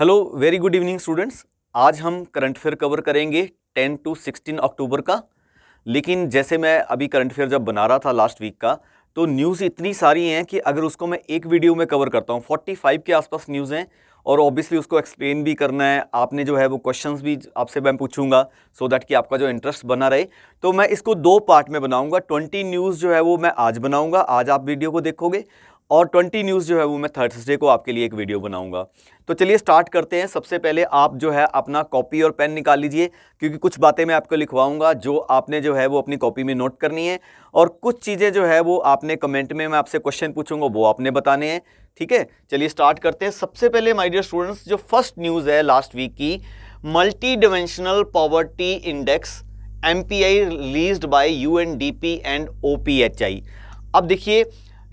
hello very good evening students आज हम current affair cover करेंगे 10 टू 16 अक्टूबर का लेकिन जैसे मैं अभी करंट अफेयर जब बना रहा था लास्ट वीक का तो न्यूज़ इतनी सारी हैं कि अगर उसको मैं एक वीडियो में कवर करता हूँ 45 के आसपास न्यूज़ हैं और ऑब्वियसली उसको एक्सप्लेन भी करना है आपने जो है वो क्वेश्चंस भी आपसे मैं पूछूंगा सो so दैट कि आपका जो इंटरेस्ट बना रहे तो मैं इसको दो पार्ट में बनाऊंगा 20 न्यूज़ जो है वो मैं आज बनाऊंगा आज आप वीडियो को देखोगे और 20 न्यूज़ जो है वो मैं थर्सडे को आपके लिए एक वीडियो बनाऊंगा तो चलिए स्टार्ट करते हैं सबसे पहले आप जो है अपना कॉपी और पेन निकाल लीजिए क्योंकि कुछ बातें मैं आपको लिखवाऊंगा जो आपने जो है वो अपनी कॉपी में नोट करनी है और कुछ चीज़ें जो है वो आपने कमेंट में मैं आपसे क्वेश्चन पूछूंगा वो आपने बताने हैं ठीक है चलिए स्टार्ट करते हैं सबसे पहले माई डियर स्टूडेंट्स जो फर्स्ट न्यूज़ है लास्ट वीक की multi dimensional poverty index M P I release by U N D P and O P H I अब देखिए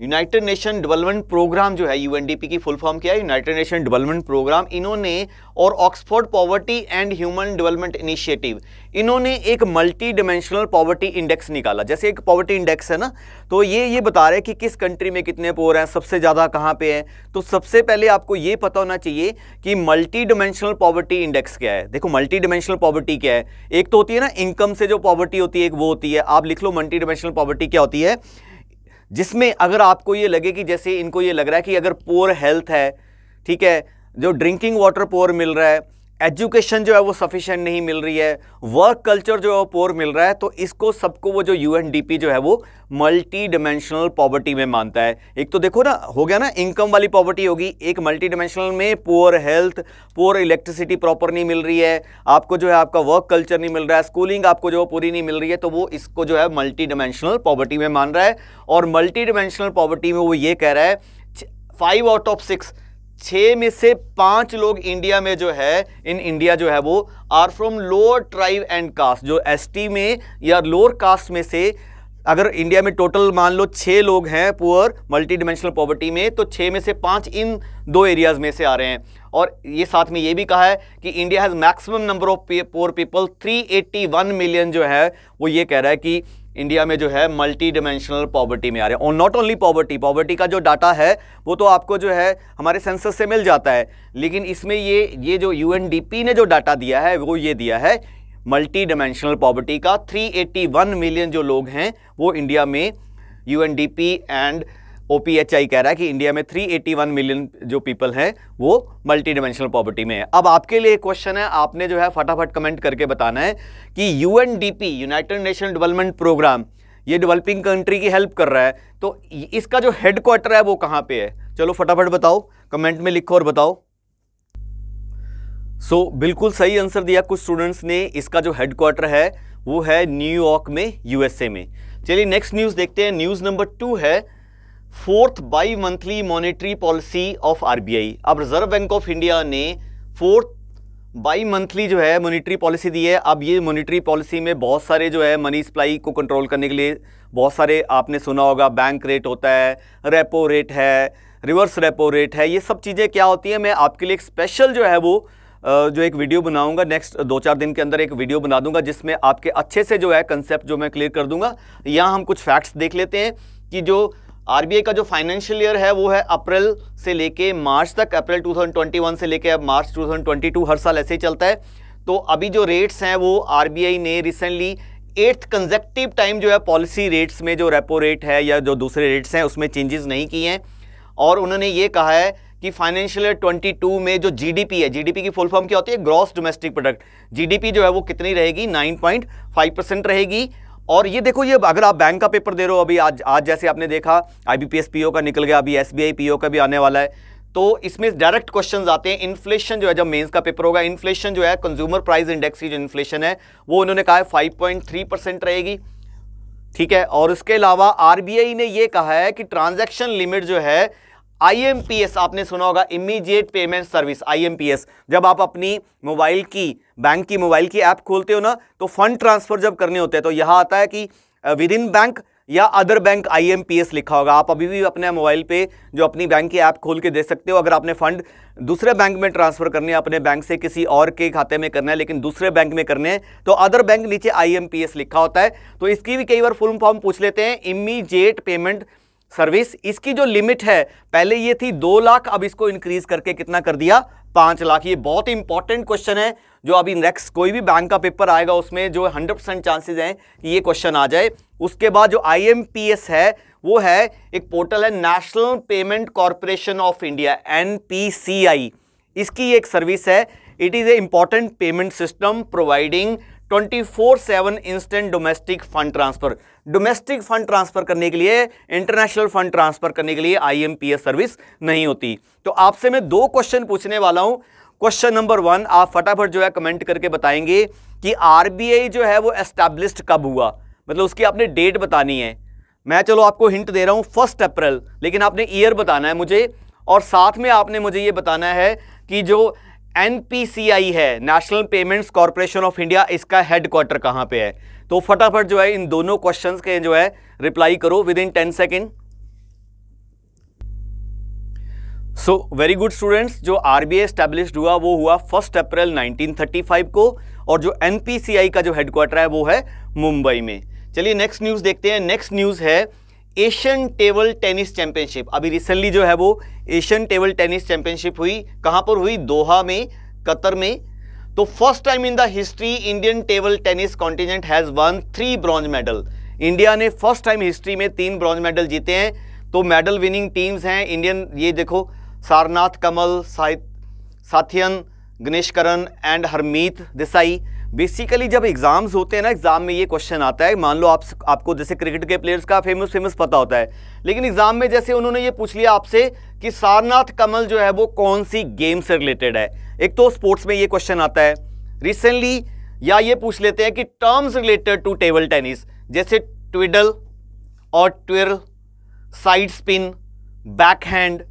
यूनाइटेड नेशन डेवलपमेंट प्रोग्राम जो है यूएनडीपी की फुल फॉर्म क्या है यूनाइटेड नेशन डेवलपमेंट प्रोग्राम इन्होंने और Oxford poverty and human development initiative इन्होंने एक मल्टी डिमेंशनल पॉवर्टी इंडेक्स निकाला जैसे एक पॉवर्टी इंडेक्स है ना तो ये ये बता रहे हैं कि किस कंट्री में कितने पोअर हैं सबसे ज़्यादा कहाँ पे हैं तो सबसे पहले आपको ये पता होना चाहिए कि मल्टी डिमेंशनल पॉवर्टी इंडेक्स क्या है देखो मल्टी डिमेंशनल पॉवर्टी क्या है एक तो होती है ना इनकम से जो पॉवर्टी होती है एक वो होती है आप लिख लो मल्टी डिमेंशनल पॉवर्टी क्या होती है जिसमें अगर आपको ये लगे कि जैसे इनको ये लग रहा है कि अगर पोअर हेल्थ है ठीक है जो ड्रिंकिंग वाटर पोअर मिल रहा है एजुकेशन जो है वो सफिशेंट नहीं मिल रही है वर्क कल्चर जो है वो पोर मिल रहा है तो इसको सबको वो जो यू जो है वो मल्टी डिमेंशनल पॉवर्टी में मानता है एक तो देखो ना हो गया ना इनकम वाली पॉवर्टी होगी एक मल्टी डिमेंशनल में poor health poor electricity proper नहीं मिल रही है आपको जो है आपका वर्क कल्चर नहीं मिल रहा है स्कूलिंग आपको जो है पूरी नहीं मिल रही है तो वो इसको जो है मल्टी डिमेंशनल पॉवर्टी में मान रहा है और मल्टी डिमेंशनल पॉवर्टी में वो ये कह रहा है फाइव आउट ऑफ सिक्स छः में से पांच लोग इंडिया में जो है इन इंडिया जो है वो are from lower tribe and caste जो एसटी में या लोअर कास्ट में से अगर इंडिया में टोटल मान लो छः लोग हैं पुअर मल्टी डिमेंशनल पॉवर्टी में तो छः में से पाँच इन दो एरियाज़ में से आ रहे हैं और ये साथ में ये भी कहा है कि India has maximum number of poor people 381 million जो है वो ये कह रहा है कि इंडिया में जो है मल्टी डिमेंशनल पॉवर्टी में आ रहे हैं और नॉट ओनली पॉवर्टी पॉवर्टी का जो डाटा है वो तो आपको जो है हमारे सेंसस से मिल जाता है लेकिन इसमें ये ये जो यू ने जो डाटा दिया है वो ये दिया है मल्टी डिमेंशनल पॉवर्टी का 381 मिलियन जो लोग हैं वो इंडिया में यू एंड ओपीएचआई कह रहा है कि इंडिया में 381 मिलियन जो पीपल हैं वो मल्टी डिमेंशनल पॉवर्टी में है अब आपके लिए क्वेश्चन है आपने जो है फटाफट कमेंट करके बताना है कि UNDP United Nation development programme ये डेवलपिंग कंट्री की हेल्प कर रहा है तो इसका जो हेडक्वार्टर है वो कहाँ पर है चलो फटाफट बताओ कमेंट में लिखो और बताओ सो so, बिल्कुल सही आंसर दिया कुछ स्टूडेंट्स ने इसका जो हेडक्वार्टर है वो है न्यूयॉर्क में यूएसए में चलिए नेक्स्ट न्यूज़ देखते हैं न्यूज़ नंबर टू है fourth bimonthly monetary policy of RBI अब रिजर्व बैंक ऑफ इंडिया ने फोर्थ बाई मंथली जो है मॉनेटरी पॉलिसी दी है अब ये मॉनेटरी पॉलिसी में बहुत सारे जो है मनी सप्लाई को कंट्रोल करने के लिए बहुत सारे आपने सुना होगा बैंक रेट होता है रेपो रेट है रिवर्स रेपो रेट है ये सब चीज़ें क्या होती हैं मैं आपके लिए एक स्पेशल जो है वो जो एक वीडियो बनाऊंगा नेक्स्ट दो चार दिन के अंदर एक वीडियो बना दूंगा जिसमें आपके अच्छे से जो है कंसेप्ट जो मैं क्लियर कर दूंगा यहाँ हम कुछ फैक्ट्स देख लेते हैं कि जो आरबीआई का जो फाइनेंशियल ईयर है वो है अप्रैल से लेके मार्च तक अप्रैल 2021 से लेके अब मार्च 2022 हर साल ऐसे ही चलता है तो अभी जो रेट्स हैं वो आरबीआई ने रिसेंटली एट्थ कंजेक्टिव टाइम जो है पॉलिसी रेट्स में जो रेपो रेट है या जो दूसरे रेट्स हैं उसमें चेंजेस नहीं किए हैं और उन्होंने ये कहा है कि फाइनेंशियल ईयर ट्वेंटी में जो जी है जी की फुल फॉर्म क्या होती है ग्रॉस डोमेस्टिक प्रोडक्ट जी जो है वो कितनी रहेगी नाइन परसेंट रहेगी और ये देखो ये अगर आप बैंक का पेपर दे रहे हो अभी आज आज जैसे आपने देखा आईबीपीएस पीओ का निकल गया अभी एसबीआई पीओ का भी आने वाला है तो इसमें डायरेक्ट क्वेश्चंस आते हैं इन्फ्लेशन जो है जब मेंस का पेपर होगा इन्फ्लेशन जो है कंज्यूमर प्राइस इंडेक्स की जो इन्फ्लेशन है वो उन्होंने कहा है फाइव परसेंट रहेगी ठीक है और उसके अलावा आरबीआई ने यह कहा है कि ट्रांजेक्शन लिमिट जो है आईएमपीएस आपने सुना होगा इमीडिएट पेमेंट सर्विस आईएमपीएस जब आप अपनी मोबाइल की बैंक की मोबाइल की ऐप खोलते हो ना तो फंड ट्रांसफर जब करने होते हैं तो यहाँ आता है कि विद इन बैंक या अदर बैंक आईएमपीएस लिखा होगा आप अभी भी अपने मोबाइल पे जो अपनी बैंक की ऐप खोल के देख सकते हो अगर आपने फंड दूसरे बैंक में ट्रांसफर करने अपने बैंक से किसी और के खाते में करना है लेकिन दूसरे बैंक में करने हैं तो अदर बैंक नीचे आईएमपीएस लिखा होता है तो इसकी भी कई बार फुल फॉर्म पूछ लेते हैं इमीजिएट पेमेंट सर्विस इसकी जो लिमिट है पहले ये थी दो लाख अब इसको इंक्रीज करके कितना कर दिया पाँच लाख ये बहुत ही इंपॉर्टेंट क्वेश्चन है जो अभी नेक्स्ट कोई भी बैंक का पेपर आएगा उसमें जो हंड्रेड परसेंट चांसेज हैं ये क्वेश्चन आ जाए उसके बाद जो आईएमपीएस है वो है एक पोर्टल है National Payment Corporation of India एन इसकी एक सर्विस है it is a important payment system providing twenty four seven instant domestic fund transfer domestic fund transfer करने के लिए इंटरनेशनल फंड ट्रांसफर करने के लिए आईएमपीएस सर्विस नहीं होती तो आपसे मैं दो क्वेश्चन पूछने वाला हूं क्वेश्चन नंबर वन आप फटाफट जो है कमेंट करके बताएंगे कि आरबीआई जो है वो एस्टैब्लिश कब हुआ मतलब उसकी आपने डेट बतानी है मैं चलो आपको हिंट दे रहा हूँ फर्स्ट अप्रैल लेकिन आपने ईयर बताना है मुझे और साथ में आपने मुझे ये बताना है कि जो एनपीसीआई है National Payments Corporation of India इसका हेडक्वार्टर कहां पे है तो फटाफट जो है इन दोनों क्वेश्चंस के जो है रिप्लाई करो within ten second so very good students जो आरबीआई स्टैब्लिश हुआ वो हुआ फर्स्ट अप्रैल 1935 को और जो एनपीसीआई का जो हेडक्वार्टर है वो है मुंबई में चलिए नेक्स्ट न्यूज़ देखते हैं नेक्स्ट न्यूज़ है एशियन टेबल टेनिस चैंपियनशिप अभी रिसेंटली जो है वो एशियन टेबल टेनिस चैंपियनशिप हुई कहाँ पर हुई दोहा में कतर में तो first time in the history Indian table tennis continent has won three bronze medal India ने फर्स्ट टाइम हिस्ट्री में तीन ब्रॉन्ज मेडल जीते हैं तो मेडल विनिंग टीम्स हैं इंडियन ये देखो सारनाथ कमल साथियन गणेशकरण एंड हरमीत देसाई बेसिकली जब एग्जाम्स होते हैं ना एग्जाम में ये क्वेश्चन आता है मान लो आप आपको जैसे क्रिकेट के प्लेयर्स का फेमस फेमस पता होता है लेकिन एग्जाम में जैसे उन्होंने ये पूछ लिया आपसे कि सारनाथ कमल जो है वो कौन सी गेम से रिलेटेड है एक तो स्पोर्ट्स में ये क्वेश्चन आता है रिसेंटली या ये पूछ लेते हैं कि terms related to table tennis जैसे ट्विडल और twirl side spin backhand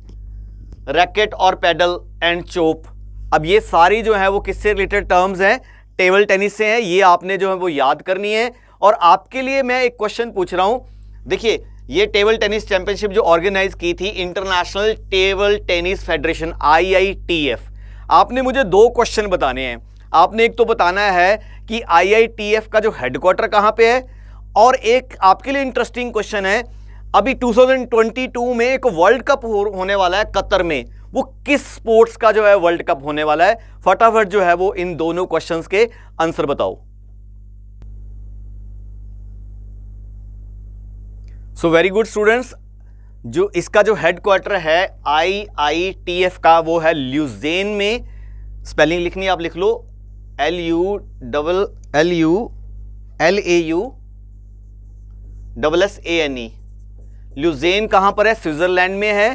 racket और पैडल एंड चोप अब ये सारी जो है वो किससे रिलेटेड टर्म्स हैं टेबल टेनिस से हैं ये आपने जो है वो याद करनी है और आपके लिए मैं एक क्वेश्चन पूछ रहा हूँ देखिए ये टेबल टेनिस चैंपियनशिप जो ऑर्गेनाइज की थी International Table Tennis Federation IITF आपने मुझे दो क्वेश्चन बताने हैं आपने एक तो बताना है कि आईआईटीएफ का जो हेडक्वार्टर कहाँ पे है और एक आपके लिए इंटरेस्टिंग क्वेश्चन है अभी 2022 में एक वर्ल्ड कप होने वाला है कतर में वो किस स्पोर्ट्स का जो है वर्ल्ड कप होने वाला है फटाफट जो है वो इन दोनों क्वेश्चंस के आंसर बताओ सो वेरी गुड स्टूडेंट्स जो इसका जो हेडक्वार्टर है आई आई टी एफ का वो है ल्यूजेन में स्पेलिंग लिखनी आप लिख लो L U double L U L A U double S A N E Lausanne कहां पर है स्विट्ज़रलैंड में है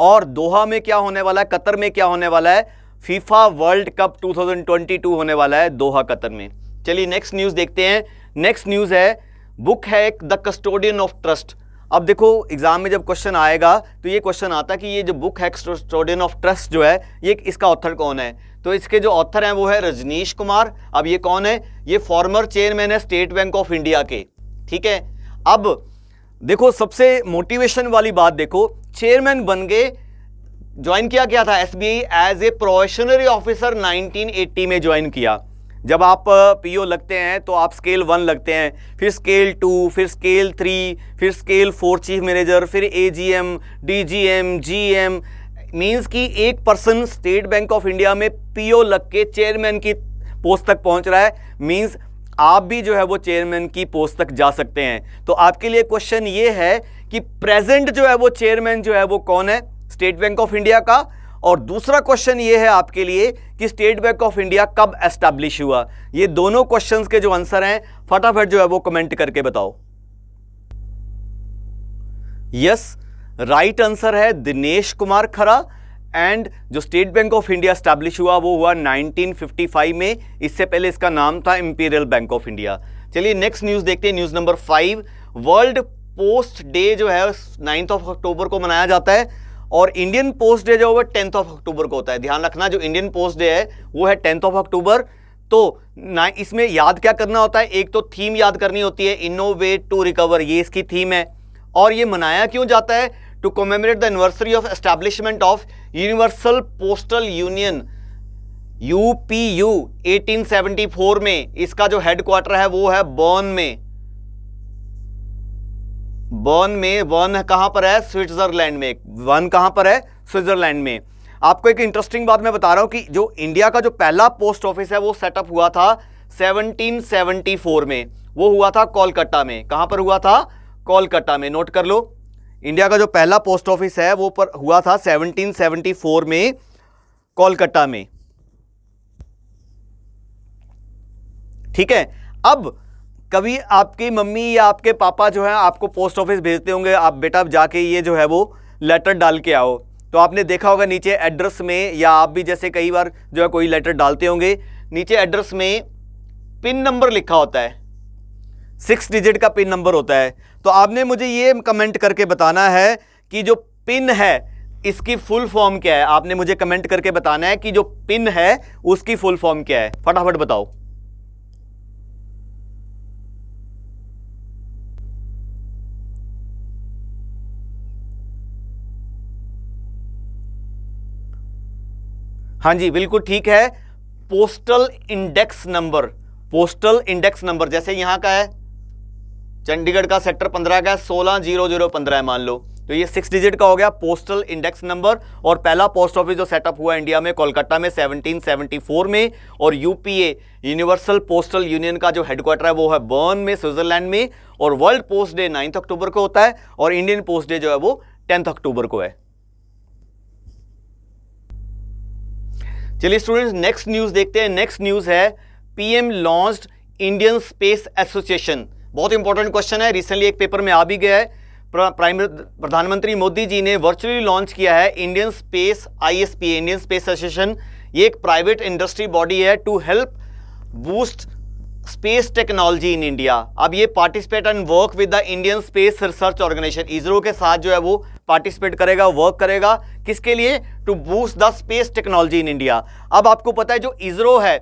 और दोहा में क्या होने वाला है कतर में क्या होने वाला है फीफा वर्ल्ड कप 2022 होने वाला है दोहा कतर में चलिए नेक्स्ट न्यूज़ देखते हैं नेक्स्ट न्यूज़ है बुक है एक द कस्टोडियन ऑफ ट्रस्ट अब देखो एग्जाम में जब क्वेश्चन आएगा तो ये क्वेश्चन आता कि ये जो बुक है कस्टोडियन ऑफ ट्रस्ट जो है ये इसका ऑथर कौन है तो इसके जो ऑथर हैं वो है रजनीश कुमार अब ये कौन है ये फॉर्मर चेयरमैन है स्टेट बैंक ऑफ इंडिया के ठीक है अब देखो सबसे मोटिवेशन वाली बात देखो चेयरमैन बन गए ज्वाइन किया क्या था SBI as a probationary officer 1980 में ज्वाइन किया जब आप पीओ लगते हैं तो आप स्केल वन लगते हैं फिर स्केल टू फिर स्केल थ्री फिर स्केल फोर चीफ मैनेजर फिर एजीएम डीजीएम जीएम मींस कि एक person State Bank of India में पीओ लग के चेयरमैन की पोस्ट तक पहुंच रहा है मींस आप भी जो है वो चेयरमैन की पोस्ट तक जा सकते हैं तो आपके लिए क्वेश्चन ये है कि प्रेजेंट जो है वो चेयरमैन जो है वो कौन है स्टेट बैंक ऑफ इंडिया का और दूसरा क्वेश्चन ये है आपके लिए कि स्टेट बैंक ऑफ इंडिया कब एस्टैब्लिश हुआ ये दोनों क्वेश्चंस के जो आंसर हैं फटाफट जो है वो कमेंट करके बताओ यस राइट आंसर है दिनेश कुमार खरा एंड जो State Bank of India establish हुआ वो हुआ 1955 में इससे पहले इसका नाम था इंपीरियल बैंक ऑफ इंडिया चलिए नेक्स्ट न्यूज़ देखते हैं news number five World Post Day जो है नाइन्थ ऑफ अक्टूबर को मनाया जाता है और इंडियन पोस्ट डे जो है टेंथ ऑफ अक्टूबर को होता है ध्यान रखना जो इंडियन पोस्ट डे है वो है टेंथ ऑफ अक्टूबर तो ना इसमें याद क्या करना होता है एक तो थीम याद करनी होती है इनोवेट टू रिकवर ये इसकी थीम है और ये मनाया क्यों जाता है to commemorate the anniversary of establishment of universal postal union UPU 1874 में इसका जो हेडक्वार्टर है वो है बर्न में बर्न में वन कहां पर है स्विट्जरलैंड में वन कहां पर है स्विट्जरलैंड में आपको एक इंटरेस्टिंग बात मैं बता रहा हूं कि जो इंडिया का जो पहला पोस्ट ऑफिस है वो सेटअप हुआ था 1774 में वो हुआ था कोलकाता में कहां पर हुआ था कोलकाता में नोट कर लो इंडिया का जो पहला पोस्ट ऑफिस है वो पर हुआ था 1774 में कोलकाता में ठीक है अब कभी आपकी मम्मी या आपके पापा जो है आपको पोस्ट ऑफिस भेजते होंगे आप बेटा जाके ये जो है वो लेटर डाल के आओ तो आपने देखा होगा नीचे एड्रेस में या आप भी जैसे कई बार जो है कोई लेटर डालते होंगे नीचे एड्रेस में पिन नंबर लिखा होता है सिक्स डिजिट का पिन नंबर होता है तो आपने मुझे ये कमेंट करके बताना है कि जो पिन है इसकी फुल फॉर्म क्या है आपने मुझे कमेंट करके बताना है कि जो पिन है उसकी फुल फॉर्म क्या है फटाफट बताओ हाँ जी बिल्कुल ठीक है postal index number postal index number जैसे यहां का है चंडीगढ़ का सेक्टर पंद्रह का सोलह जीरो जीरो पंद्रह है मान लो तो ये सिक्स डिजिट का हो गया पोस्टल इंडेक्स नंबर और पहला पोस्ट ऑफिस जो सेटअप हुआ इंडिया में कोलकाता में 1774 में और यूपीए यूनिवर्सल पोस्टल यूनियन का जो हेडक्वार्टर है वो है बर्न में स्विट्जरलैंड में और World Post Day ninth October को होता है और इंडियन पोस्ट डे जो है वो टेंथ अक्टूबर को है चलिए स्टूडेंट्स नेक्स्ट न्यूज देखते हैं नेक्स्ट न्यूज है PM launch Indian Space Association बहुत इंपॉर्टेंट क्वेश्चन है रिसेंटली एक पेपर में आ भी गया है प्राइम प्रधानमंत्री मोदी जी ने वर्चुअली लॉन्च किया है Indian Space ISP Indian Space Association ये एक प्राइवेट इंडस्ट्री बॉडी है to help boost space technology in India अब ये participate and work with the Indian Space Research Organisation ISRO के साथ जो है वो पार्टिसिपेट करेगा वर्क करेगा किसके लिए to boost the space technology in India अब आपको पता है जो इसरो है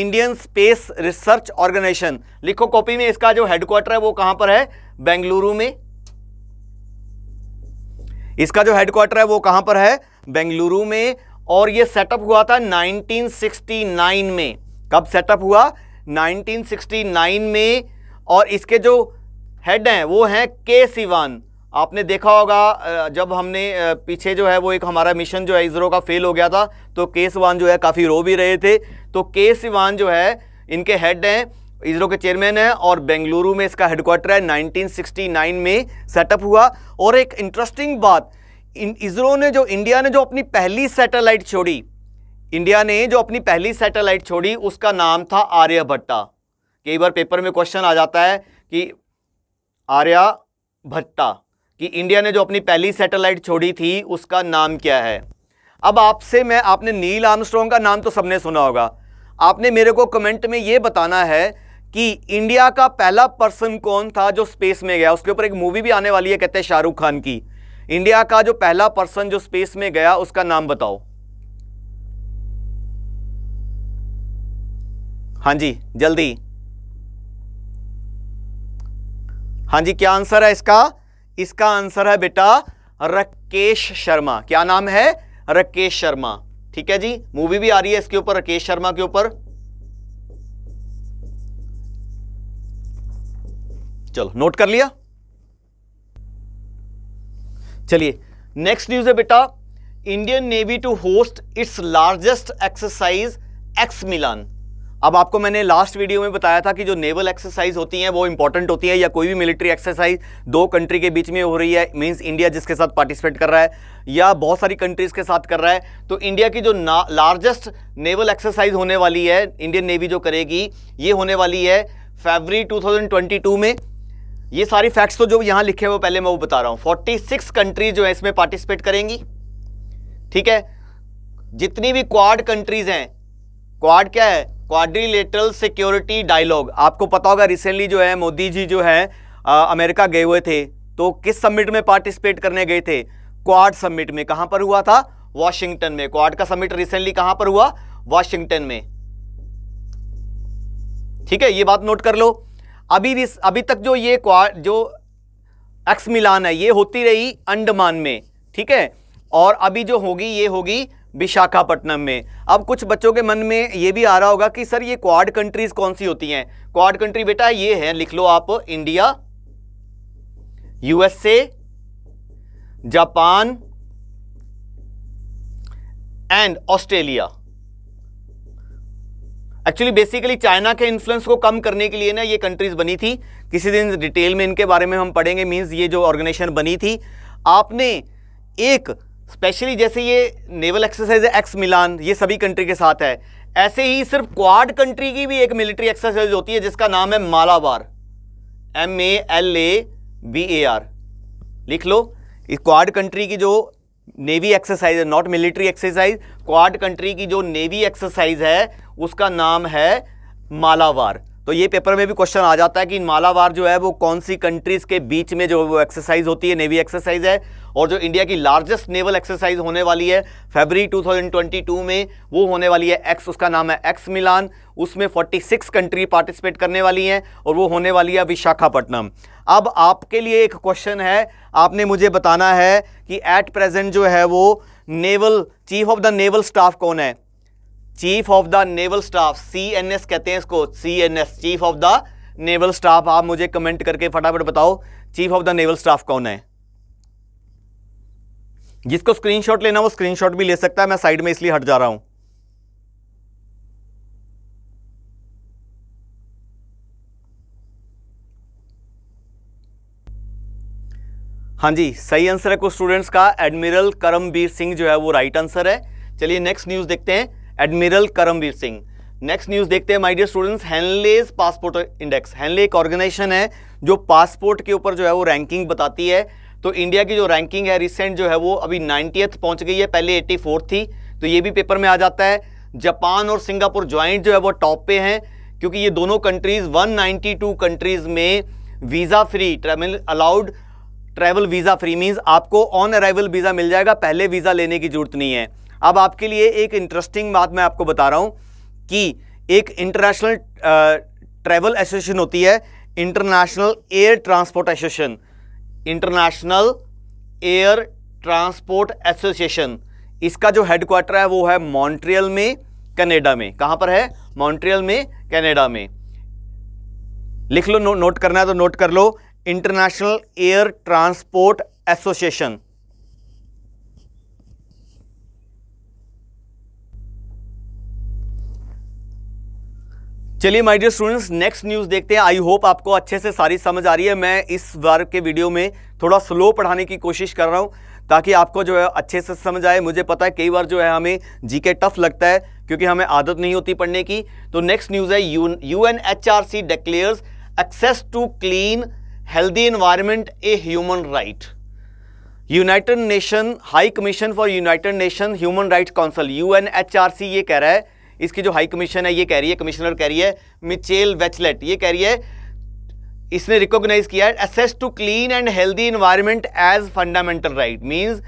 इंडियन स्पेस रिसर्च ऑर्गेनाइजेशन लिखो कॉपी में इसका जो हेडक्वार्टर है वो कहां पर है बेंगलुरु में इसका जो हेडक्वार्टर है वो कहां पर है बेंगलुरु में और ये सेटअप हुआ था 1969 में कब सेटअप हुआ 1969 में और इसके जो हेड हैं वो हैं के सिवान आपने देखा होगा जब हमने पीछे जो है वो एक हमारा मिशन जो है इसरो का फेल हो गया था तो केस वन जो है काफ़ी रो भी रहे थे तो केस वन जो है इनके हेड हैं इसरो के चेयरमैन हैं और बेंगलुरु में इसका हेडक्वार्टर है 1969 में सेटअप हुआ और एक इंटरेस्टिंग बात इसरो ने जो इंडिया ने जो अपनी पहली सैटेलाइट छोड़ी इंडिया ने जो अपनी पहली सैटेलाइट छोड़ी उसका नाम था आर्यभट्टा कई बार पेपर में क्वेश्चन आ जाता है कि आर्या भट्टा कि इंडिया ने जो अपनी पहली सैटेलाइट छोड़ी थी उसका नाम क्या है अब आपसे मैं आपने नील आर्मस्ट्रॉन्ग का नाम तो सबने सुना होगा आपने मेरे को कमेंट में ये बताना है कि इंडिया का पहला पर्सन कौन था जो स्पेस में गया उसके ऊपर एक मूवी भी आने वाली है कहते हैं शाहरुख खान की इंडिया का जो पहला पर्सन जो स्पेस में गया उसका नाम बताओ हाँ जी जल्दी हाँ जी क्या आंसर है इसका इसका आंसर है बेटा राकेश शर्मा क्या नाम है राकेश शर्मा ठीक है जी मूवी भी आ रही है इसके ऊपर राकेश शर्मा के ऊपर चलो नोट कर लिया चलिए नेक्स्ट न्यूज है बेटा Indian Navy to host its largest exercise ex Milan अब आपको मैंने लास्ट वीडियो में बताया था कि जो नेवल एक्सरसाइज होती हैं वो इंपॉर्टेंट होती है या कोई भी मिलिट्री एक्सरसाइज दो कंट्री के बीच में हो रही है मींस इंडिया जिसके साथ पार्टिसिपेट कर रहा है या बहुत सारी कंट्रीज के साथ कर रहा है तो इंडिया की जो लार्जेस्ट नेवल एक्सरसाइज होने वाली है इंडियन नेवी जो करेगी ये होने वाली है फेबरी टू में ये सारी फैक्ट्स तो जो यहाँ लिखे हुए पहले मैं वो बता रहा हूँ सिक्स कंट्रीज जो है इसमें पार्टिसिपेट करेंगी ठीक है जितनी भी क्वाड कंट्रीज हैं क्वाड क्या है क्वाड्रिलेटरल सिक्योरिटी डायलॉग आपको पता होगा रिसेंटली जो है मोदी जी जो है आ, अमेरिका गए हुए थे तो किस समिट में पार्टिसिपेट करने गए थे क्वाड समिट में कहां पर हुआ था वॉशिंगटन में क्वाड का समिट रिसेंटली कहां पर हुआ वॉशिंगटन में ठीक है ये बात नोट कर लो अभी अभी तक जो ये क्वाड जो एक्स मिलान है ये होती रही अंडमान में ठीक है और अभी जो होगी ये होगी विशाखापट्टनम में अब कुछ बच्चों के मन में ये भी आ रहा होगा कि सर ये क्वाड कंट्रीज कौन सी होती हैं क्वाड कंट्री बेटा ये है लिख लो आप India USA Japan and Australia actually basically China के इन्फ्लुएंस को कम करने के लिए ना ये कंट्रीज बनी थी किसी दिन डिटेल में इनके बारे में हम पढ़ेंगे मींस ये जो ऑर्गेनाइजेशन बनी थी आपने एक स्पेशली जैसे ये नेवल एक्सरसाइज है एक्स मिलान ये सभी कंट्री के साथ है ऐसे ही सिर्फ क्वाड कंट्री की भी एक मिलिट्री एक्सरसाइज होती है जिसका नाम है Malabar M A L A B A R लिख लो इस क्वाड कंट्री की जो नेवी एक्सरसाइज है not military exercise quad country की जो नेवी एक्सरसाइज है उसका नाम है मालावार तो ये पेपर में भी क्वेश्चन आ जाता है कि मालावार जो है वो कौन सी कंट्रीज के बीच में जो वो एक्सरसाइज होती है नेवी एक्सरसाइज है और जो इंडिया की लार्जेस्ट नेवल एक्सरसाइज होने वाली है फेबरी 2022 में वो होने वाली है एक्स उसका नाम है एक्स मिलान उसमें 46 कंट्री पार्टिसिपेट करने वाली हैं और वो होने वाली है विशाखापट्टनम अब आपके लिए एक क्वेश्चन है आपने मुझे बताना है कि एट प्रेजेंट जो है वो naval chief of the naval staff कौन है chief of the naval staff C N S कहते हैं इसको C N S chief of the naval staff आप मुझे कमेंट करके फटाफट बताओ chief of the naval staff कौन है जिसको स्क्रीनशॉट लेना वो स्क्रीनशॉट भी ले सकता है मैं साइड में इसलिए हट जा रहा हूं हाँ जी सही आंसर है कुछ स्टूडेंट्स का एडमिरल करमबीर सिंह जो है वो राइट आंसर है चलिए नेक्स्ट न्यूज देखते हैं admiral Karambir Singh next news देखते हैं my dear students Henley's passport index Henley एक ऑर्गेनाइजेशन है जो पासपोर्ट के ऊपर जो है वो रैंकिंग बताती है तो इंडिया की जो रैंकिंग है रिसेंट जो है वो अभी नाइन्टी पहुंच गई है पहले एट्टी थी तो ये भी पेपर में आ जाता है जापान और सिंगापुर ज्वाइंट जो है वो टॉप पे हैं क्योंकि ये दोनों कंट्रीज वन कंट्रीज में visa free travel allowed travel visa free means आपको ऑन अराइवल वीज़ा मिल जाएगा पहले वीज़ा लेने की जरूरत नहीं है अब आपके लिए एक इंटरेस्टिंग बात मैं आपको बता रहा हूँ कि एक इंटरनेशनल ट्रैवल एसोसिएशन होती है International Air Transport Association International Air Transport Association इसका जो हेडक्वार्टर है वो है मॉन्ट्रियल में कनाडा में कहाँ पर है मॉन्ट्रियल में कनाडा में लिख लो नो, नोट करना है तो नोट कर लो इंटरनेशनल एयर ट्रांसपोर्ट एसोसिएशन चलिए my dear students next news देखते हैं आई होप आपको अच्छे से सारी समझ आ रही है मैं इस बार के वीडियो में थोड़ा स्लो पढ़ाने की कोशिश कर रहा हूँ ताकि आपको जो है अच्छे से समझ आए मुझे पता है कई बार जो है हमें जीके टफ लगता है क्योंकि हमें आदत नहीं होती पढ़ने की तो नेक्स्ट न्यूज़ है U N H R C declares access to clean healthy environment a human right United Nation High Commission for United Nation Human Right Council यू ये कह रहा है इसकी जो हाई कमीशन है ये कह रही है कमिश्नर कह रही है मिचेल वेचलेट ये कह रही है इसने रिकॉग्नाइज किया access to clean and healthy environment as fundamental right means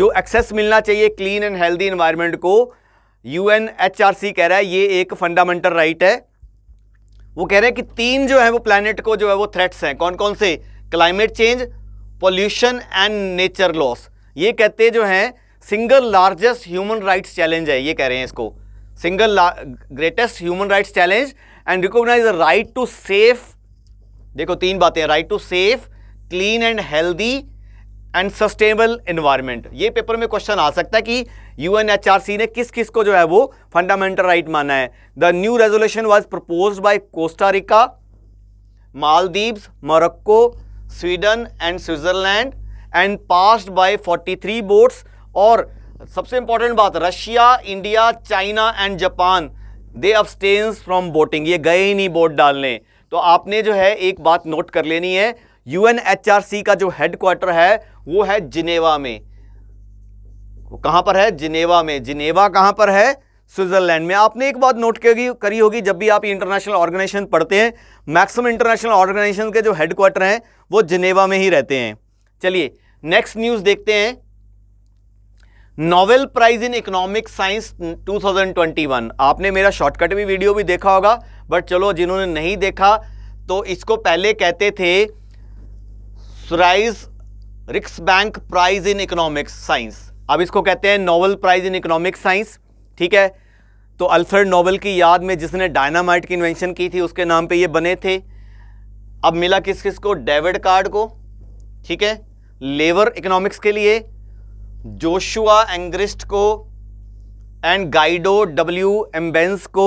जो एक्सेस मिलना चाहिए क्लीन एंड हेल्दी इन्वायरमेंट को U N H R C कह रहा है ये एक फंडामेंटल राइट right है वो कह रहे हैं कि तीन जो है वो प्लानट को जो है वो थ्रेट्स हैं कौन कौन से climate change pollution and nature loss ये कहते जो हैं single largest human rights challenge है ये कह रहे हैं इसको single greatest human rights challenge and recognize the right to safe देखो तीन बातें right to safe clean and healthy and sustainable environment ये पेपर में क्वेश्चन आ सकता है कि सी ने किस किस को जो है वो फंडामेंटल राइट right माना है the new resolution was propose by Costa Rica Maldives Morocco Sweden and Switzerland and passed by 43 boards और सबसे इंपॉर्टेंट बात Russia India China and Japan they abstains from voting ये गए ही नहीं बोट डालने तो आपने जो है एक बात नोट कर लेनी है यूएनएचआरसी का जो हेडक्वार्टर है वो है जिनेवा में वो कहां पर है जिनेवा में जिनेवा कहां पर है स्विट्जरलैंड में आपने एक बात नोट करी होगी जब भी आप इंटरनेशनल ऑर्गेनाइजेशन पढ़ते हैं मैक्सिमम इंटरनेशनल ऑर्गेनाइजेशन के जो हेडक्वार्टर हैं वो जिनेवा में ही रहते हैं चलिए नेक्स्ट न्यूज़ देखते हैं Nobel prize in economic science 2021 आपने मेरा शॉर्टकट भी वीडियो भी देखा होगा बट चलो जिन्होंने नहीं देखा तो इसको पहले कहते थे Sveriges Riksbank prize in economic science अब इसको कहते हैं Nobel prize in economic science ठीक है तो अल्फ्रेड नोवेल की याद में जिसने डायनामाइट की इन्वेंशन की थी उसके नाम पे ये बने थे अब मिला किस किस को डेविड कार्ड को ठीक है लेबर इकोनॉमिक्स के लिए जोशुआ एंग्रिस्ट को एंड गाइडो डब्ल्यू एम्बेंस को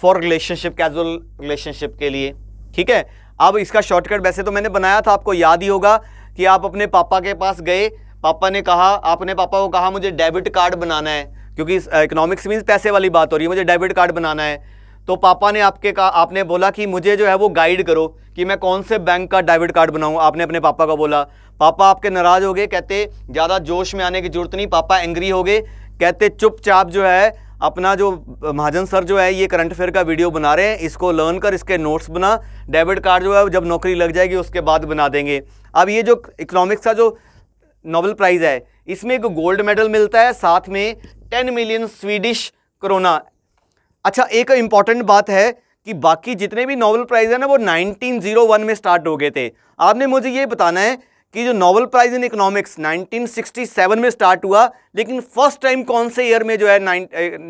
फॉर रिलेशनशिप कैजुअल रिलेशनशिप के लिए ठीक है अब इसका शॉर्टकट वैसे तो मैंने बनाया था आपको याद ही होगा कि आप अपने पापा के पास गए पापा ने कहा आपने पापा को कहा मुझे डेबिट कार्ड बनाना है क्योंकि इकोनॉमिक्स uh, मीन्स पैसे वाली बात हो रही है मुझे डेबिट कार्ड बनाना है तो पापा ने आपके का आपने बोला कि मुझे जो है वो गाइड करो कि मैं कौन से बैंक का डेबिट कार्ड बनाऊँ आपने अपने पापा का बोला पापा आपके नाराज़ हो गए कहते ज़्यादा जोश में आने की ज़रूरत नहीं पापा एंग्री हो गए कहते चुपचाप जो है अपना जो महाजन सर जो है ये करंट अफेयर का वीडियो बना रहे हैं इसको लर्न कर इसके नोट्स बना डेबिट कार्ड जो है जब नौकरी लग जाएगी उसके बाद बना देंगे अब ये जो इकोनॉमिक्स का जो नोबल प्राइज़ है इसमें एक गोल्ड मेडल मिलता है साथ में टेन मिलियन स्वीडिश करोना अच्छा एक इंपॉर्टेंट बात है कि बाकी जितने भी नोबल प्राइज़ है ना वो 1901 में स्टार्ट हो गए थे आपने मुझे ये बताना है कि जो नोबल प्राइज़ इन इकोनॉमिक्स 1967 में स्टार्ट हुआ लेकिन फर्स्ट टाइम कौन से ईयर में जो है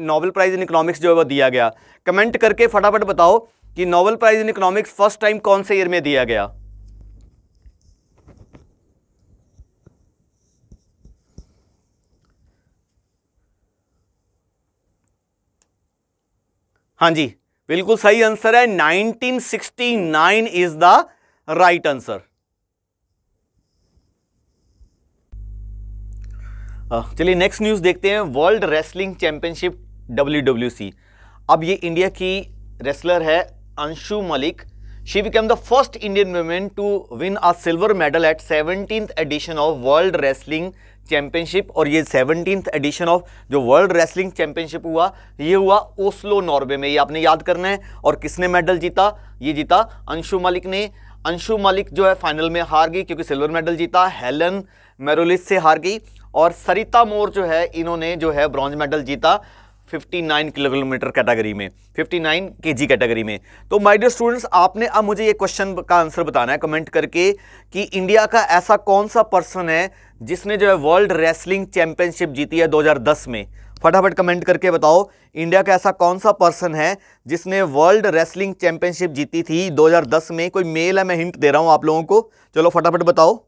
नोबल प्राइज़ इन इकोनॉमिक्स जो है वो दिया गया कमेंट करके फटाफट बताओ कि Nobel prize in economics first time कौन से ईयर में दिया गया हाँ जी बिल्कुल सही आंसर है 1969 इज द राइट आंसर चलिए नेक्स्ट न्यूज देखते हैं वर्ल्ड रेसलिंग चैंपियनशिप डब्ल्यू अब ये इंडिया की रेसलर है Anshu Malik she became the first Indian women to win a silver medal at seventeen edition of world wrestling championship और ये सेवनटीन एडिशन ऑफ जो वर्ल्ड रेसलिंग चैंपियनशिप हुआ ये हुआ ओस्लो नॉर्वे में ये आपने याद करना है और किसने मेडल जीता ये जीता अंशु मलिक ने अंशु मलिक जो है फाइनल में हार गई क्योंकि सिल्वर मेडल जीता हेलन मेरोलिस से हार गई और सरिता मोर जो है इन्होंने जो है ब्रॉन्ज मेडल जीता 59 किलोमीटर कैटेगरी में 59 केजी कैटेगरी में तो माय डियर स्टूडेंट्स आपने अब मुझे ये क्वेश्चन का आंसर बताना है कमेंट करके कि इंडिया का ऐसा कौन सा पर्सन है जिसने जो है वर्ल्ड रेसलिंग चैंपियनशिप जीती है 2010 में फटाफट कमेंट करके बताओ इंडिया का ऐसा कौन सा पर्सन है जिसने वर्ल्ड रेसलिंग चैंपियनशिप जीती थी दो में कोई मेल है मैं हिंट दे रहा हूँ आप लोगों को चलो फटाफट बताओ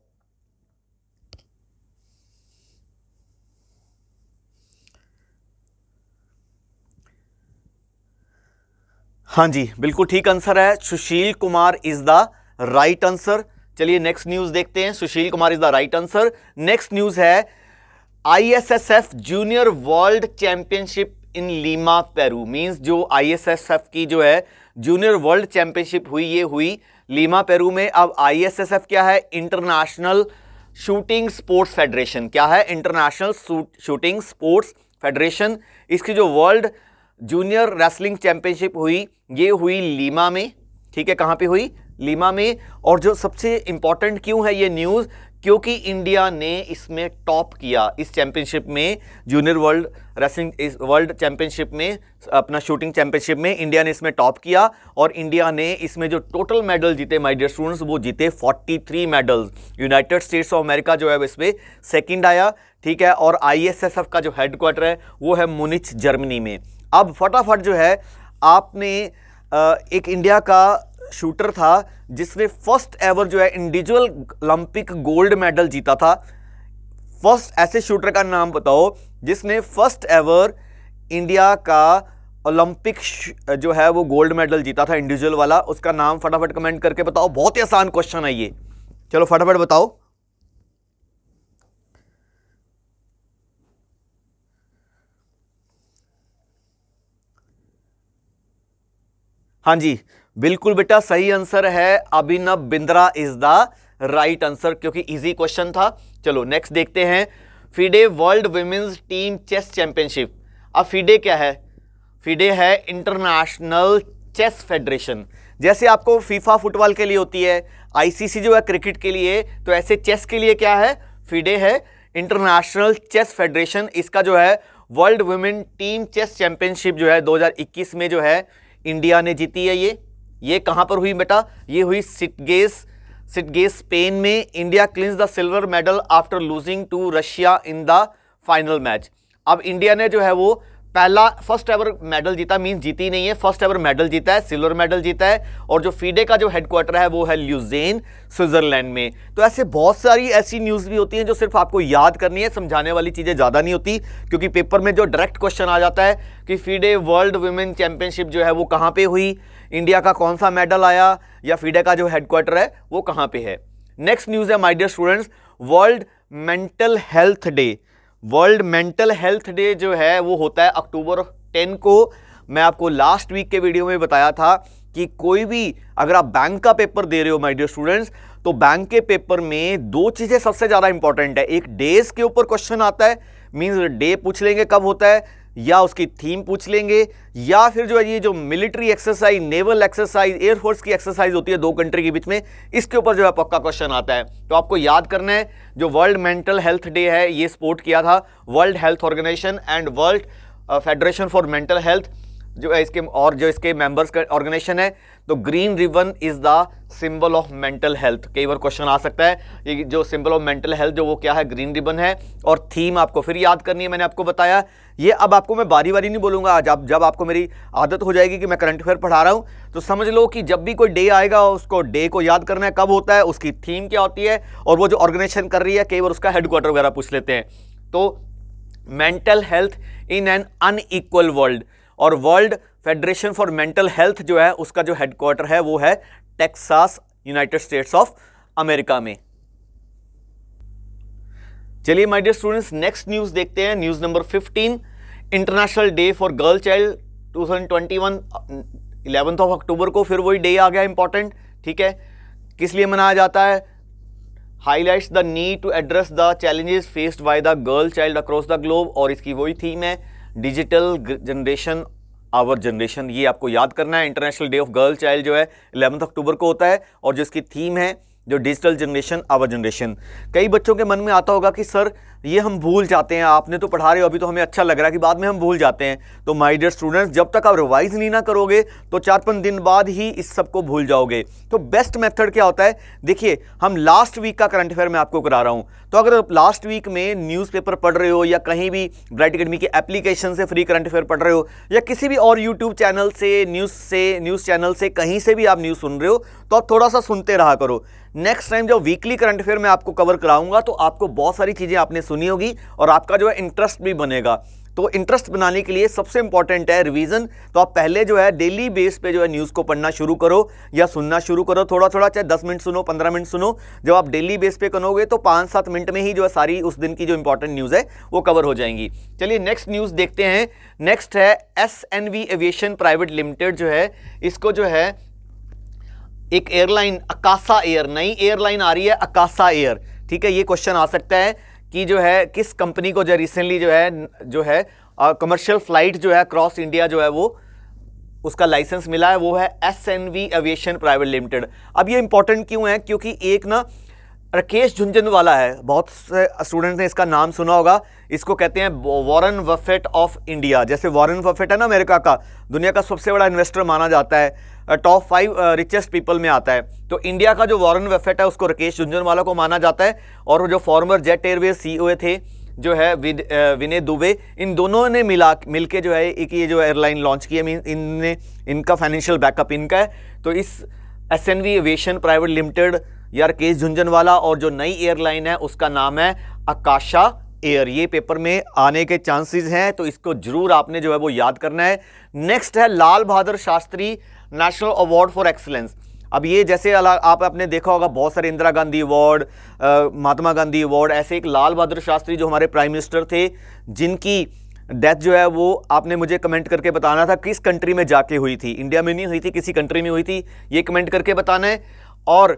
हाँ जी बिल्कुल ठीक आंसर है Sushil Kumar is the right answer चलिए नेक्स्ट न्यूज देखते हैं Sushil Kumar is the right answer next news है ISSF junior world championship in Lima Peru means जो आईएसएसएफ की जो है जूनियर वर्ल्ड चैंपियनशिप हुई ये हुई लीमा पेरू में अब आईएसएसएफ क्या है इंटरनेशनल शूटिंग स्पोर्ट्स फेडरेशन क्या है इंटरनेशनल शूटिंग स्पोर्ट्स फेडरेशन इसकी जो वर्ल्ड जूनियर रेसलिंग चैंपियनशिप हुई ये हुई लीमा में ठीक है कहाँ पे हुई लीमा में और जो सबसे इम्पॉर्टेंट क्यों है ये न्यूज़ क्योंकि इंडिया ने इसमें टॉप किया इस चैंपियनशिप में जूनियर वर्ल्ड रेसलिंग इस वर्ल्ड चैंपियनशिप में अपना शूटिंग चैंपियनशिप में इंडिया ने इसमें टॉप किया और इंडिया ने इसमें जो टोटल मेडल जीते माय डियर स्टूडेंट्स वो जीते 43 medals United States of America जो है वो इसमें सेकेंड आया ठीक है और आई का जो हेडक्वार्टर है वो है मुनिच जर्मनी में अब फटाफट जो है आपने एक इंडिया का शूटर था जिसने फर्स्ट एवर जो है इंडिविजुअल ओलंपिक गोल्ड मेडल जीता था फर्स्ट ऐसे शूटर का नाम बताओ जिसने फर्स्ट एवर इंडिया का ओलंपिक जो है वो गोल्ड मेडल जीता था इंडिविजुअल वाला उसका नाम फटाफट कमेंट करके बताओ बहुत ही आसान क्वेश्चन है ये चलो फटाफट बताओ हाँ जी बिल्कुल बेटा सही आंसर है Abhinav Bindra is the right answer क्योंकि इजी क्वेश्चन था चलो नेक्स्ट देखते हैं FIDE world women's team chess championship अब फीडे क्या है फीडे है इंटरनेशनल चेस फेडरेशन जैसे आपको फीफा फुटबॉल के लिए होती है आईसीसी जो है क्रिकेट के लिए तो ऐसे चेस के लिए क्या है फीडे है इंटरनेशनल चेस फेडरेशन इसका जो है world women team chess championship जो है 2021 में जो है इंडिया ने जीती है ये ये कहां पर हुई बेटा ये हुई सिटगेस सिटगेस स्पेन में India clinches the silver medal after losing to Russia in the final match अब इंडिया ने जो है वो पहला फर्स्ट एवर मेडल जीता मीन जीती नहीं है फर्स्ट एवर मेडल जीता है सिल्वर मेडल जीता है और जो फीडे का जो हेडक्वार्टर है वो है ल्यूजेन स्विट्जरलैंड में तो ऐसे बहुत सारी ऐसी न्यूज़ भी होती हैं जो सिर्फ आपको याद करनी है समझाने वाली चीज़ें ज़्यादा नहीं होती क्योंकि पेपर में जो डायरेक्ट क्वेश्चन आ जाता है कि फीडे वर्ल्ड वुमेन चैंपियनशिप जो है वो कहाँ पर हुई इंडिया का कौन सा मेडल आया या फीडे का जो हेडक्वार्टर है वो कहाँ पे है नेक्स्ट न्यूज़ है my dear students world mental health day world mental health day जो है वो होता है अक्टूबर टेन को मैं आपको लास्ट वीक के वीडियो में बताया था कि कोई भी अगर आप बैंक का पेपर दे रहे हो माई डियर स्टूडेंट्स तो बैंक के पेपर में दो चीज़ें सबसे ज़्यादा इंपॉर्टेंट है एक डेज के ऊपर क्वेश्चन आता है मीन्स डे पूछ लेंगे कब होता है या उसकी थीम पूछ लेंगे या फिर जो है ये जो military exercise naval exercise air force की एक्सरसाइज होती है दो कंट्री के बीच में इसके ऊपर जो है पक्का क्वेश्चन आता है तो आपको याद करना है जो वर्ल्ड मेंटल हेल्थ डे है ये सपोर्ट किया था World Health Organization and World Federation for Mental Health जो है इसके और जो इसके मेंबर्स का ऑर्गेनाइजेशन है तो green ribbon is the symbol of mental health कई बार क्वेश्चन आ सकता है ये जो सिंबल ऑफ मेंटल हेल्थ जो वो क्या है ग्रीन रिबन है और थीम आपको फिर याद करनी है मैंने आपको बताया ये अब आपको मैं बारी बारी नहीं बोलूंगा आज आप जब आपको मेरी आदत हो जाएगी कि मैं करंट अफेयर पढ़ा रहा हूँ तो समझ लो कि जब भी कोई डे आएगा उसको डे को याद करना है कब होता है उसकी थीम क्या होती है और वो जो ऑर्गेनाइजेशन कर रही है कई बार उसका हेडक्वार्टर वगैरह पूछ लेते हैं तो mental health in an unequal world और World Federation for Mental Health जो है उसका जो हेडक्वार्टर है वो है Texas United States of America में चलिए my dear students next news देखते हैं news number 15 international day for girl child 2021 11th of October को फिर वही डे आ गया इंपॉर्टेंट ठीक है किस लिए मनाया जाता है highlights the need to address the challenges faced by the girl child across the globe और इसकी वही थीम है डिजिटल जनरेशन आवर जनरेशन ये आपको याद करना है international day of girl child जो है इलेवंथ अक्टूबर को होता है और जिसकी थीम है जो डिजिटल जनरेशन आवर जनरेशन कई बच्चों के मन में आता होगा कि सर ये हम भूल जाते हैं आपने तो पढ़ा रहे हो अभी तो हमें अच्छा लग रहा है कि बाद में हम भूल जाते हैं तो माय डियर स्टूडेंट्स जब तक आप रिवाइज नहीं ना करोगे तो चार पाँच दिन बाद ही इस सब को भूल जाओगे तो बेस्ट मेथड क्या होता है देखिए हम लास्ट वीक का करंट अफेयर मैं आपको करा रहा हूँ तो अगर आप लास्ट वीक में न्यूज़पेपर पढ़ रहे हो या कहीं भी ब्राइट अकेडमी के एप्लीकेशन से फ्री करंट अफेयर पढ़ रहे हो या किसी भी और यूट्यूब चैनल से न्यूज़ से न्यूज़ चैनल से कहीं से भी आप न्यूज़ सुन रहे हो तो आप थोड़ा सा सुनते रहा करो नेक्स्ट टाइम जब वीकली करंट अफेयर मैं आपको कवर कराऊंगा तो आपको बहुत सारी चीज़ें आपने सुनी होगी और आपका जो है इंटरेस्ट भी बनेगा तो इंटरेस्ट बनाने के लिए सबसे इंपॉर्टेंट है रिवीजन तो आप पहले जो है डेली बेस पे जो है न्यूज़ को पढ़ना शुरू करो या सुनना शुरू करो थोड़ा थोड़ा चाहे दस मिनट सुनो पंद्रह मिनट सुनो जब आप डेली बेस पे करोगे तो पाँच सात मिनट में ही जो है सारी उस दिन की जो इंपॉर्टेंट न्यूज़ है वो कवर हो जाएंगी चलिए नेक्स्ट न्यूज़ देखते हैं नेक्स्ट है S N V aviation private limited जो है इसको जो है एक एयरलाइन अकासा एयर नई एयरलाइन आ रही है अकासा एयर ठीक है ये क्वेश्चन आ सकता है कि जो है किस कंपनी को जो रिसेंटली जो है जो है कमर्शियल फ्लाइट जो है क्रॉस इंडिया जो है वो उसका लाइसेंस मिला है वो है S N V aviation private limited अब ये इंपॉर्टेंट क्यों है क्योंकि एक ना राकेश झुंझुनवाला है बहुत से स्टूडेंट ने इसका नाम सुना होगा इसको कहते हैं वॉरेन वफेट ऑफ इंडिया जैसे वॉरेन वफेट है ना अमेरिका का दुनिया का सबसे बड़ा इन्वेस्टर माना जाता है टॉप फाइव रिचेस्ट पीपल में आता है तो इंडिया का जो वॉरन वेफेट है उसको राकेश झुंझुनवाला को माना जाता है और जो फॉर्मर जेट एयरवेज सी थे जो है विनय दुबे इन दोनों ने मिला मिलके जो है एक ये जो एयरलाइन लॉन्च की है मीन इनने इनका फाइनेंशियल बैकअप इनका है तो इस S N V aviation private limited या राकेश झुंझुनवाला और जो नई एयरलाइन है उसका नाम है आकाशा एयर ये पेपर में आने के चांसेस हैं तो इसको जरूर आपने जो है वो याद करना है नेक्स्ट है Lal Bahadur Shastri national award for excellence अब ये जैसे आप आपने देखा होगा बहुत सारे इंदिरा गांधी अवार्ड महात्मा गांधी अवार्ड ऐसे एक लाल बहादुर शास्त्री जो हमारे प्राइम मिनिस्टर थे जिनकी डेथ जो है वो आपने मुझे कमेंट करके बताना था किस कंट्री में जाके हुई थी इंडिया में नहीं हुई थी किसी कंट्री में हुई थी ये कमेंट करके बताना है और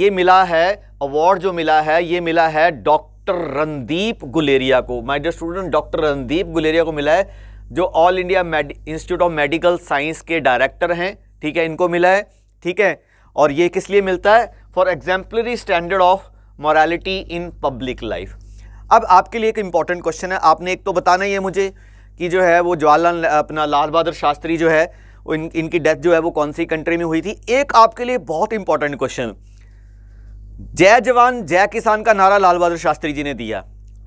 ये मिला है अवार्ड जो मिला है ये मिला है डॉक्टर रणदीप गुलेरिया को माई डर स्टूडेंट डॉक्टर रणदीप गुलेरिया को मिला है जो All India Institute of Medical Science के डायरेक्टर हैं ठीक है इनको मिला है ठीक है और ये किस लिए मिलता है for exemplary standard of morality in public life अब आपके लिए एक इंपॉर्टेंट क्वेश्चन है आपने एक तो बताना ही है मुझे कि जो है वो जवाहरलाल अपना लाल बहादुर शास्त्री जो है इन इनकी डेथ जो है वो कौन सी कंट्री में हुई थी एक आपके लिए बहुत इंपॉर्टेंट क्वेश्चन जय जवान जय किसान का नारा लाल बहादुर शास्त्री जी ने दिया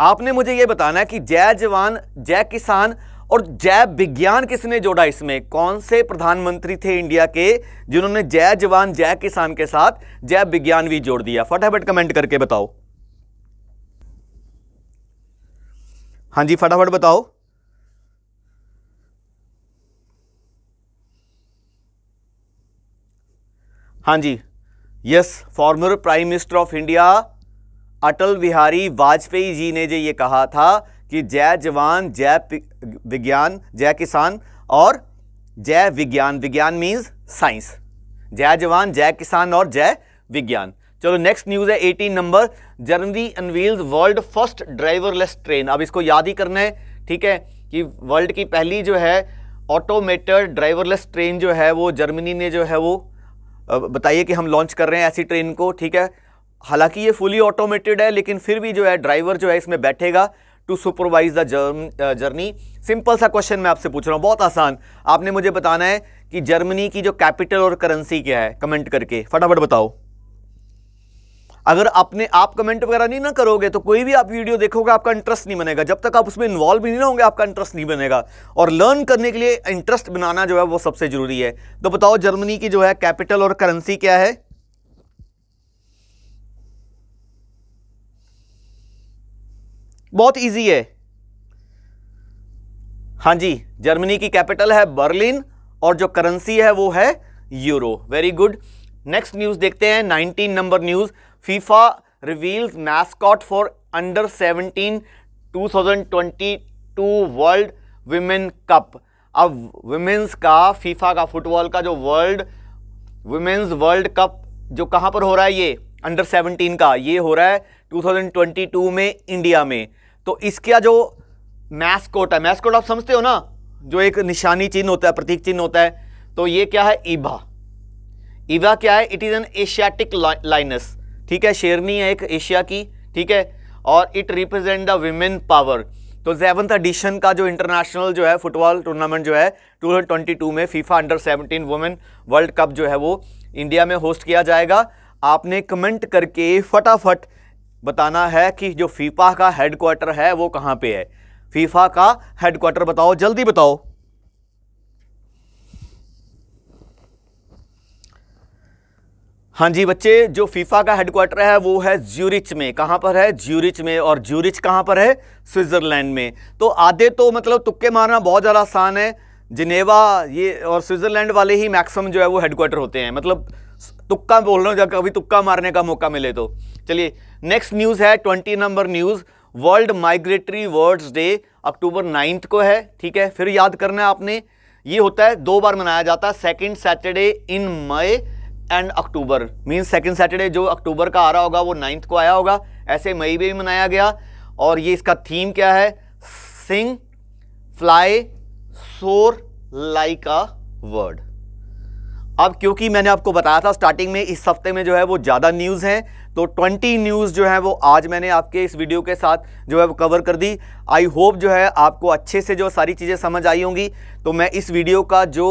आपने मुझे ये बताना है कि जय जवान जय किसान और जैव विज्ञान किसने जोड़ा इसमें कौन से प्रधानमंत्री थे इंडिया के जिन्होंने जय जवान जय किसान के साथ जैव विज्ञान भी जोड़ दिया फटाफट कमेंट करके बताओ हां जी फटाफट बताओ हाँ जी yes former prime minister of India Atal Bihari Vajpayee ji ने जो ये कहा था कि जय जवान जय विज्ञान जय किसान और जय विज्ञान विज्ञान मीन्स साइंस जय जवान जय किसान और जय विज्ञान चलो नेक्स्ट न्यूज़ है eighteen number Germany unveil world first driverless train अब इसको याद ही करना है ठीक है कि वर्ल्ड की पहली जो है ऑटोमेटेड ड्राइवरलेस ट्रेन जो है वो जर्मनी ने जो है वो बताइए कि हम लॉन्च कर रहे हैं ऐसी ट्रेन को ठीक है हालांकि ये फुली ऑटोमेटेड है लेकिन फिर भी जो है ड्राइवर जो है इसमें बैठेगा to supervise the journey simple सा क्वेश्चन मैं आपसे पूछ रहा हूँ बहुत आसान आपने मुझे बताना है कि जर्मनी की जो कैपिटल और करेंसी क्या है कमेंट करके फटाफट बताओ अगर आपने आप कमेंट वगैरह नहीं ना करोगे तो कोई भी आप वीडियो देखोगे आपका इंटरेस्ट नहीं बनेगा जब तक आप उसमें इन्वॉल्व ही नहीं होंगे आपका इंटरेस्ट नहीं बनेगा और लर्न करने के लिए इंटरेस्ट बनाना जो है वो सबसे ज़रूरी है तो बताओ जर्मनी की जो है कैपिटल और करेंसी क्या है बहुत इजी है हाँ जी जर्मनी की कैपिटल है बर्लिन और जो करेंसी है वो है euro very good next news देखते हैं 19 number news FIFA reveals mascot for under 17 2022 world women cup अब वुमेन्स का फीफा का फुटबॉल का जो वर्ल्ड वुमेन्स वर्ल्ड कप जो कहाँ पर हो रहा है ये अंडर 17 का ये हो रहा है 2022 में इंडिया में तो इसका जो मैस्कोट है मैस्कोट आप समझते हो ना जो एक निशानी चिन्ह होता है प्रतीक चिन्ह होता है तो ये क्या है ईबा ईबा क्या है it is an Asiatic lioness ठीक है शेरनी है एक एशिया की ठीक है और it represent the women power तो सेवंथ एडिशन का जो इंटरनेशनल जो है फुटबॉल टूर्नामेंट जो है 2022 में FIFA under 17 women world cup जो है वो इंडिया में होस्ट किया जाएगा आपने कमेंट करके फटाफट बताना है कि जो फीफा का हेडक्वार्टर है वो कहां पे है फीफा का हेडक्वार्टर बताओ जल्दी बताओ हाँ जी बच्चे जो फीफा का हेडक्वार्टर है वो है ज्यूरिच में कहाँ पर है ज्यूरिच में और ज्यूरिच कहाँ पर है स्विट्ज़रलैंड में तो आधे तो मतलब तुक्के मारना बहुत ज़्यादा आसान है जिनेवा ये और स्विट्ज़रलैंड वाले ही मैक्सिमम जो है वो हेडक्वार्टर होते हैं मतलब तुक्का बोल रहा हूँ जब कभी तुक्का मारने का मौका मिले तो चलिए नेक्स्ट न्यूज़ है twenty number news world migratory birds day October ninth को है ठीक है फिर याद करना है आपने ये होता है दो बार मनाया जाता है second Saturday in May and October means second Saturday जो अक्टूबर का आ रहा होगा वो नाइन्थ को आया होगा ऐसे मई में भी मनाया गया और ये इसका थीम क्या है sing fly soar like a bird अब क्योंकि मैंने आपको बताया था स्टार्टिंग में इस हफ्ते में जो है वो ज़्यादा न्यूज़ हैं तो 20 न्यूज़ जो है वो आज मैंने आपके इस वीडियो के साथ जो है वो कवर कर दी आई होप जो है आपको अच्छे से जो सारी चीज़ें समझ आई होंगी तो मैं इस वीडियो का जो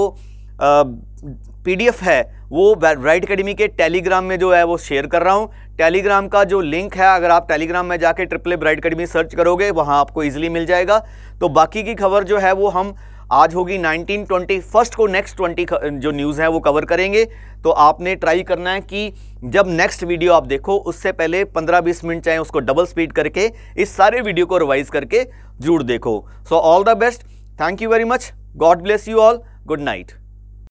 पी है वो ब्राइट अकेडमी के टेलीग्राम में जो है वो शेयर कर रहा हूँ टेलीग्राम का जो लिंक है अगर आप टेलीग्राम में जाके ट्रिपल ब्राइट अकेडमी सर्च करोगे वहाँ आपको ईजिली मिल जाएगा तो बाकी की खबर जो है वो हम आज होगी नाइनटीन ट्वेंटी फर्स्ट को नेक्स्ट ट्वेंटी जो न्यूज़ है वो कवर करेंगे तो आपने ट्राई करना है कि जब नेक्स्ट वीडियो आप देखो उससे पहले 15-20 मिनट चाहे उसको डबल स्पीड करके इस सारे वीडियो को रिवाइज करके जरूर देखो so all the best thank you very much God bless you all good night